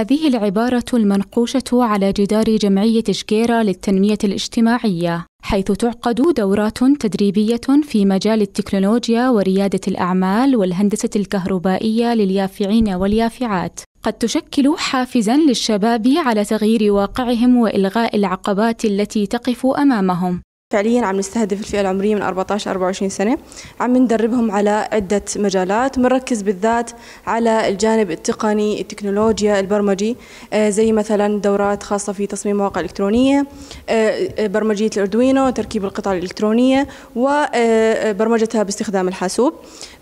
هذه العبارة المنقوشة على جدار جمعية شكيرة للتنمية الاجتماعية حيث تعقد دورات تدريبية في مجال التكنولوجيا وريادة الأعمال والهندسة الكهربائية لليافعين واليافعات قد تشكل حافزا للشباب على تغيير واقعهم والغاء العقبات التي تقف امامهم فعليا عم نستهدف الفئة العمرية من 14 24 سنة عم ندربهم على عدة مجالات بنركز بالذات على الجانب التقني التكنولوجيا البرمجي آه، زي مثلا دورات خاصة في تصميم مواقع إلكترونية آه، آه، برمجية الأردوينو تركيب القطع الإلكترونية وبرمجتها باستخدام الحاسوب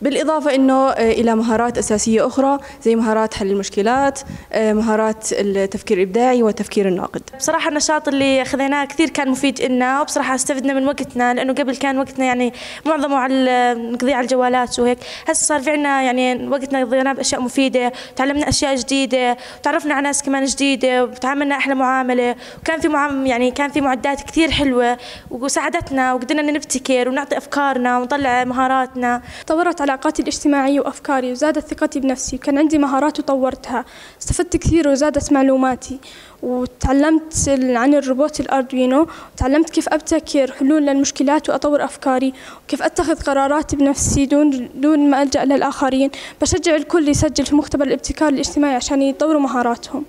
بالإضافة أنه إلى مهارات أساسية أخرى زي مهارات حل المشكلات مهارات التفكير الإبداعي والتفكير الناقد بصراحة النشاط اللي اخذناه كثير كان مفيد لنا وبصراحة استفدنا من وقتنا لانه قبل كان وقتنا يعني معظمه على نقضيه على الجوالات وهيك هسه صار في عندنا يعني وقتنا قضيناه باشياء مفيده تعلمنا اشياء جديده وتعرفنا على ناس كمان جديده وتعاملنا احلى معامله وكان في معام يعني كان في معدات كثير حلوه وساعدتنا وقدرنا نبتكر ونعطي افكارنا ونطلع مهاراتنا طورت علاقاتي الاجتماعيه وافكاري وزادت ثقتي بنفسي وكان عندي مهارات وطورتها استفدت كثير وزادت معلوماتي وتعلمت عن الروبوت الأردوينو وتعلمت كيف أبتكر حلول للمشكلات وأطور أفكاري وكيف أتخذ قرارات بنفسي دون دون ما ألجأ للآخرين بشجع الكل يسجل في مختبر الابتكار الاجتماعي عشان يطوروا مهاراتهم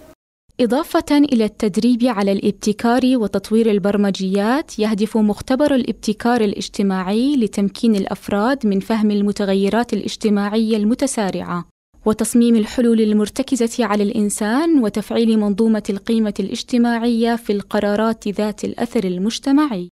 إضافة إلى التدريب على الابتكار وتطوير البرمجيات، يهدف مختبر الابتكار الاجتماعي لتمكين الأفراد من فهم المتغيرات الاجتماعية المتسارعة وتصميم الحلول المرتكزة على الإنسان وتفعيل منظومة القيمة الاجتماعية في القرارات ذات الأثر المجتمعي.